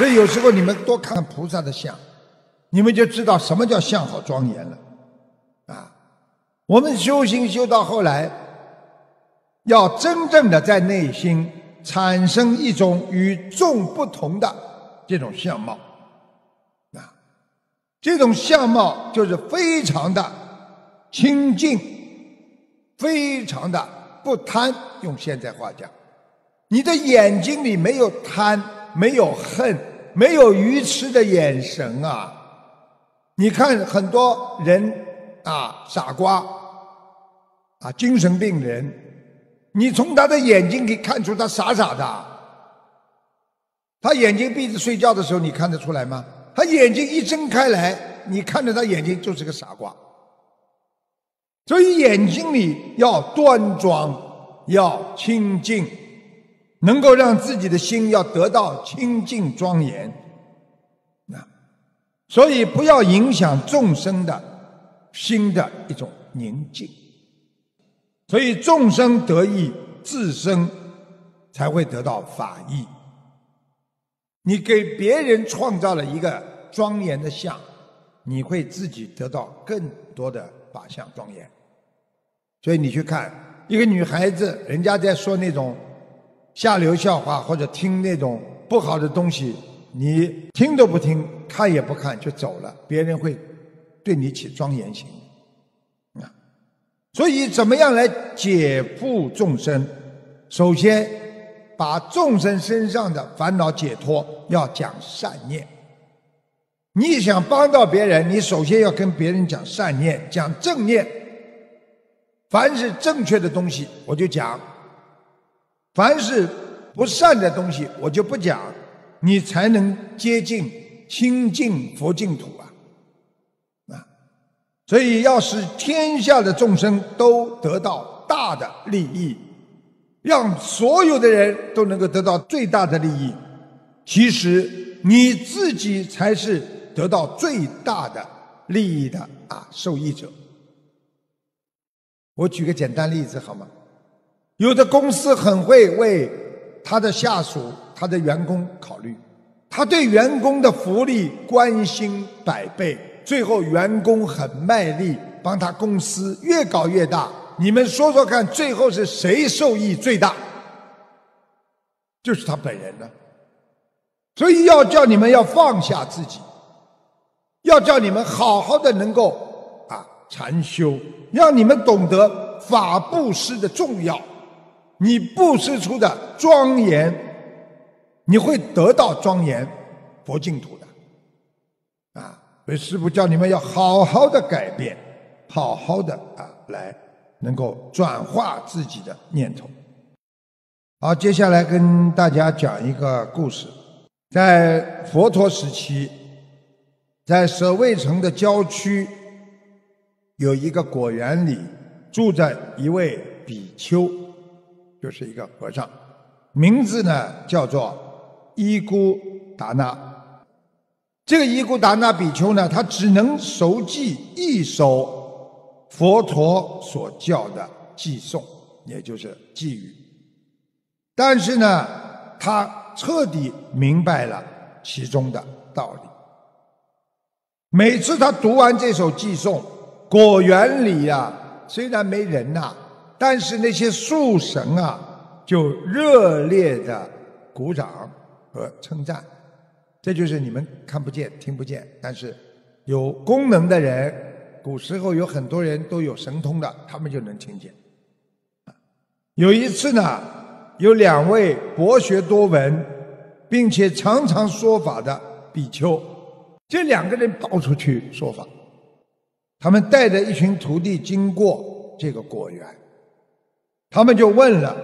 所以有时候你们多看看菩萨的像，你们就知道什么叫相好庄严了。啊，我们修行修到后来，要真正的在内心产生一种与众不同的这种相貌。啊，这种相貌就是非常的清净，非常的不贪。用现在话讲，你的眼睛里没有贪，没有恨。没有愚痴的眼神啊！你看很多人啊，傻瓜啊，精神病人，你从他的眼睛可以看出他傻傻的。他眼睛闭着睡觉的时候，你看得出来吗？他眼睛一睁开来，你看着他眼睛就是个傻瓜。所以眼睛里要端庄，要清净。能够让自己的心要得到清净庄严，啊，所以不要影响众生的心的一种宁静。所以众生得意，自身才会得到法益。你给别人创造了一个庄严的相，你会自己得到更多的法相庄严。所以你去看一个女孩子，人家在说那种。下流笑话或者听那种不好的东西，你听都不听，看也不看就走了，别人会对你起庄严心啊。所以，怎么样来解负众生？首先，把众生身上的烦恼解脱，要讲善念。你想帮到别人，你首先要跟别人讲善念，讲正念。凡是正确的东西，我就讲。凡是不善的东西，我就不讲。你才能接近清净佛净土啊！啊，所以要使天下的众生都得到大的利益，让所有的人都能够得到最大的利益，其实你自己才是得到最大的利益的啊，受益者。我举个简单例子好吗？有的公司很会为他的下属、他的员工考虑，他对员工的福利关心百倍，最后员工很卖力，帮他公司越搞越大。你们说说看，最后是谁受益最大？就是他本人的。所以要叫你们要放下自己，要叫你们好好的能够啊禅修，让你们懂得法布施的重要。你布施出的庄严，你会得到庄严佛净土的，啊！所以师父叫你们要好好的改变，好好的啊，来能够转化自己的念头。好，接下来跟大家讲一个故事，在佛陀时期，在舍卫城的郊区，有一个果园里，住在一位比丘。就是一个和尚，名字呢叫做伊古达那。这个伊古达那比丘呢，他只能熟记一首佛陀所教的偈颂，也就是寄语。但是呢，他彻底明白了其中的道理。每次他读完这首偈颂，果园里呀，虽然没人呐。但是那些树神啊，就热烈的鼓掌和称赞，这就是你们看不见、听不见，但是有功能的人，古时候有很多人都有神通的，他们就能听见。有一次呢，有两位博学多闻，并且常常说法的比丘，这两个人到处去说法，他们带着一群徒弟经过这个果园。他们就问了：“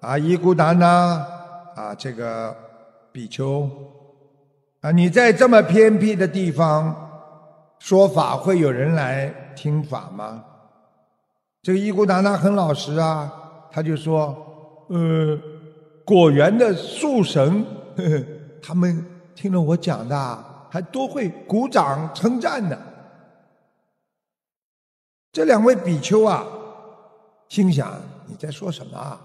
啊，伊古达那，啊，这个比丘，啊，你在这么偏僻的地方说法，会有人来听法吗？”这个伊古达那很老实啊，他就说：“呃，果园的树神，呵 呵他们听了我讲的，还都会鼓掌称赞呢。”这两位比丘啊，心想。你在说什么啊？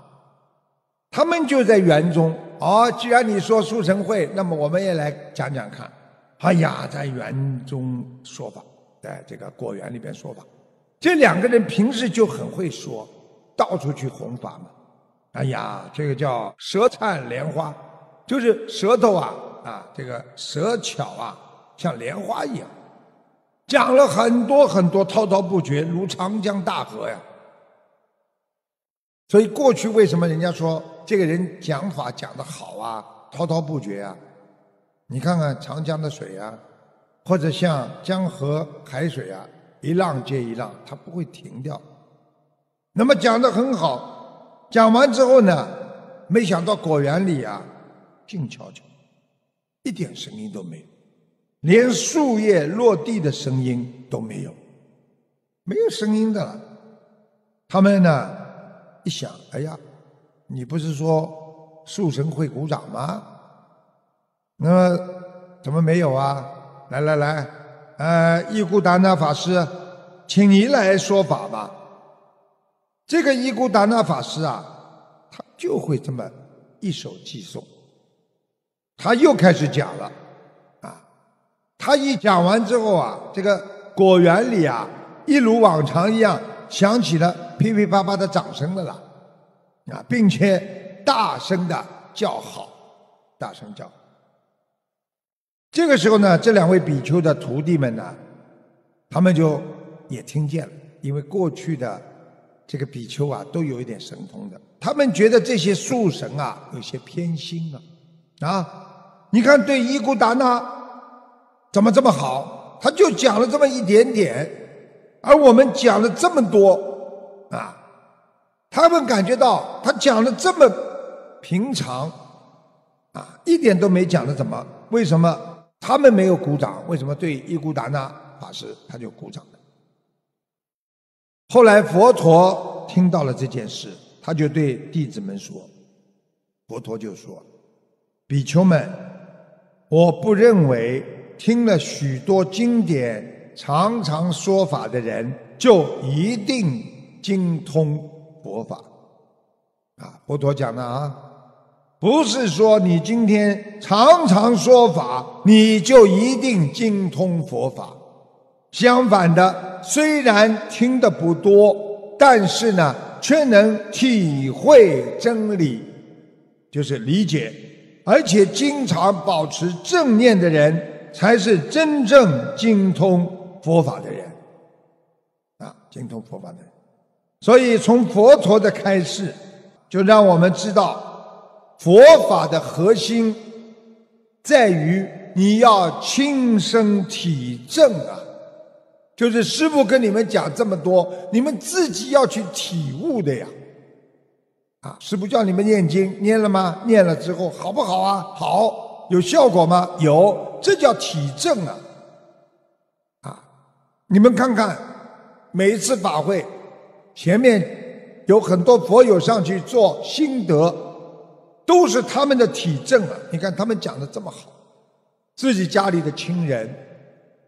他们就在园中。哦，既然你说书城会，那么我们也来讲讲看。哎呀，在园中说吧，在这个果园里边说吧。这两个人平时就很会说，到处去弘法嘛。哎呀，这个叫舌灿莲花，就是舌头啊啊，这个舌巧啊，像莲花一样，讲了很多很多，滔滔不绝，如长江大河呀。所以过去为什么人家说这个人讲法讲得好啊，滔滔不绝啊？你看看长江的水啊，或者像江河海水啊，一浪接一浪，它不会停掉。那么讲的很好，讲完之后呢，没想到果园里啊，静悄悄，一点声音都没有，连树叶落地的声音都没有，没有声音的。了。他们呢？一想，哎呀，你不是说树神会鼓掌吗？那么怎么没有啊？来来来，呃，伊古达那法师，请您来说法吧。这个伊古达那法师啊，他就会这么一手即送。他又开始讲了，啊，他一讲完之后啊，这个果园里啊，一如往常一样。响起了噼噼啪啪的掌声了啦，啊，并且大声的叫好，大声叫。这个时候呢，这两位比丘的徒弟们呢，他们就也听见了，因为过去的这个比丘啊，都有一点神通的。他们觉得这些树神啊，有些偏心了，啊，你看对伊古达那怎么这么好？他就讲了这么一点点。而我们讲了这么多啊，他们感觉到他讲了这么平常啊，一点都没讲的怎么？为什么他们没有鼓掌？为什么对伊古达那法师他就鼓掌了？后来佛陀听到了这件事，他就对弟子们说：“佛陀就说，比丘们，我不认为听了许多经典。”常常说法的人，就一定精通佛法，啊，不多讲了啊。不是说你今天常常说法，你就一定精通佛法。相反的，虽然听的不多，但是呢，却能体会真理，就是理解，而且经常保持正念的人，才是真正精通。佛法的人，啊，精通佛法的，人。所以从佛陀的开示，就让我们知道佛法的核心在于你要亲身体证啊。就是师父跟你们讲这么多，你们自己要去体悟的呀。啊，师父叫你们念经，念了吗？念了之后好不好啊？好，有效果吗？有，这叫体证啊。你们看看，每一次法会前面有很多佛友上去做心得，都是他们的体证啊。你看他们讲的这么好，自己家里的亲人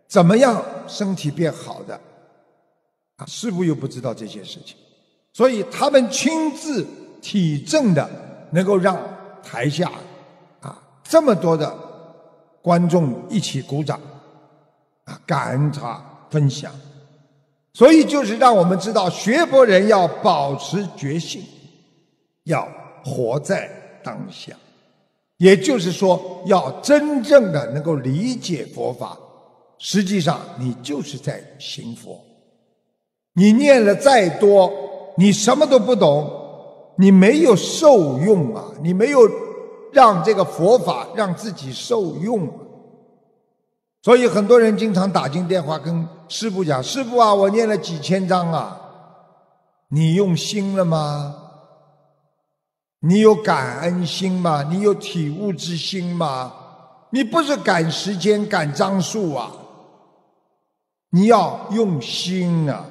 怎么样身体变好的，啊，师傅又不知道这些事情，所以他们亲自体证的，能够让台下啊这么多的观众一起鼓掌，啊，感恩他。分享，所以就是让我们知道，学佛人要保持觉性，要活在当下。也就是说，要真正的能够理解佛法。实际上，你就是在行佛。你念了再多，你什么都不懂，你没有受用啊！你没有让这个佛法让自己受用。所以，很多人经常打进电话跟。师傅讲：“师傅啊，我念了几千章啊，你用心了吗？你有感恩心吗？你有体悟之心吗？你不是赶时间赶章数啊，你要用心啊，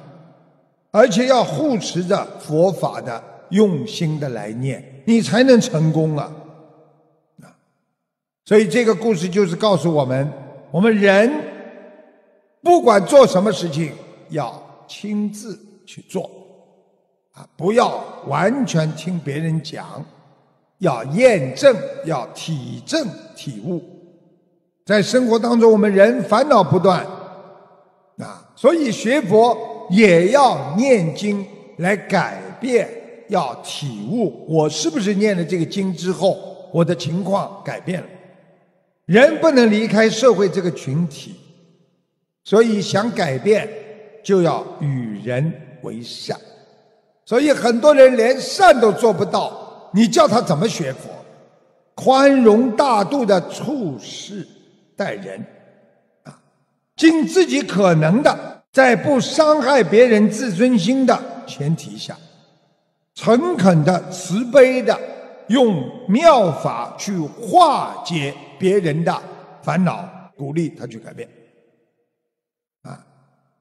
而且要护持着佛法的，用心的来念，你才能成功啊！所以这个故事就是告诉我们，我们人。”不管做什么事情，要亲自去做啊！不要完全听别人讲，要验证，要体证体悟。在生活当中，我们人烦恼不断啊，所以学佛也要念经来改变，要体悟我是不是念了这个经之后，我的情况改变了。人不能离开社会这个群体。所以想改变，就要与人为善。所以很多人连善都做不到，你叫他怎么学佛？宽容大度的处事待人，啊，尽自己可能的，在不伤害别人自尊心的前提下，诚恳的、慈悲的，用妙法去化解别人的烦恼，鼓励他去改变。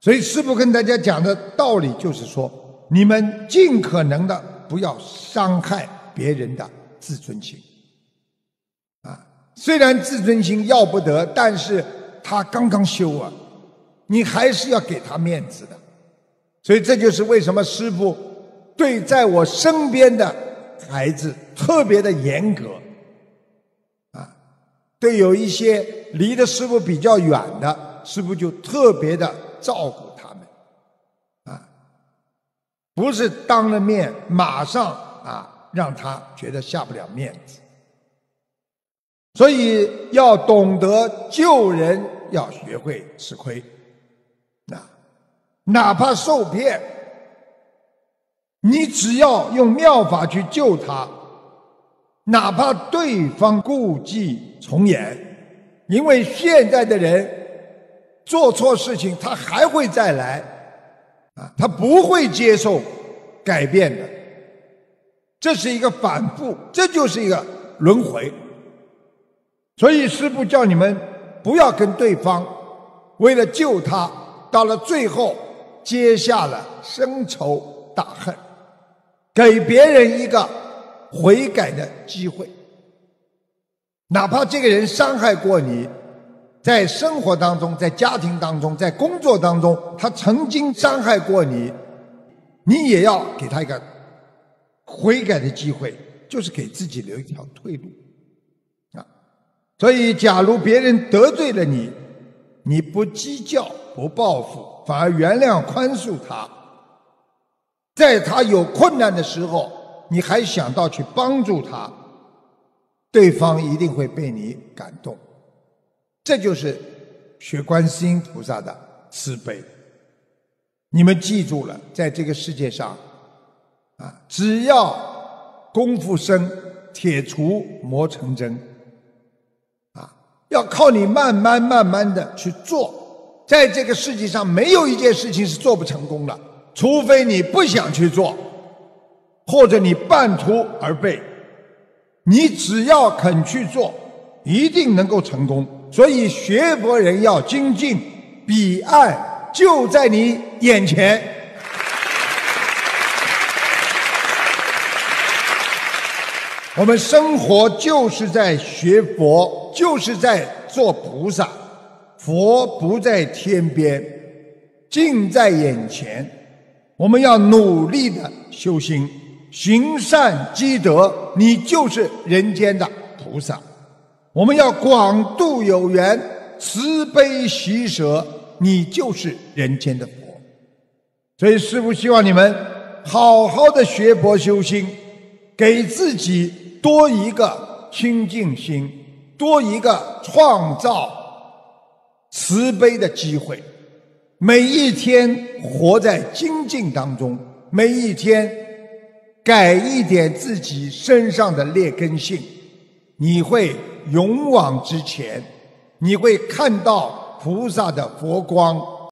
所以师傅跟大家讲的道理就是说，你们尽可能的不要伤害别人的自尊心。啊，虽然自尊心要不得，但是他刚刚修啊，你还是要给他面子的。所以这就是为什么师傅对在我身边的孩子特别的严格，啊，对有一些离的师傅比较远的师傅就特别的。照顾他们，啊，不是当了面马上啊，让他觉得下不了面子，所以要懂得救人，要学会吃亏，啊，哪怕受骗，你只要用妙法去救他，哪怕对方故伎重演，因为现在的人。做错事情，他还会再来，啊，他不会接受改变的，这是一个反复，这就是一个轮回。所以师傅叫你们不要跟对方，为了救他，到了最后结下了深仇大恨，给别人一个悔改的机会，哪怕这个人伤害过你。在生活当中，在家庭当中，在工作当中，他曾经伤害过你，你也要给他一个悔改的机会，就是给自己留一条退路啊。所以，假如别人得罪了你，你不计较、不报复，反而原谅、宽恕他，在他有困难的时候，你还想到去帮助他，对方一定会被你感动。这就是学观世音菩萨的慈悲。你们记住了，在这个世界上，啊，只要功夫深，铁杵磨成针。啊，要靠你慢慢慢慢的去做，在这个世界上，没有一件事情是做不成功的，除非你不想去做，或者你半途而废。你只要肯去做，一定能够成功。所以学佛人要精进，彼岸就在你眼前。我们生活就是在学佛，就是在做菩萨。佛不在天边，近在眼前。我们要努力的修心，行善积德，你就是人间的菩萨。我们要广度有缘，慈悲喜舍，你就是人间的佛。所以师父希望你们好好的学佛修心，给自己多一个清净心，多一个创造慈悲的机会。每一天活在精进当中，每一天改一点自己身上的劣根性。你会勇往直前，你会看到菩萨的佛光。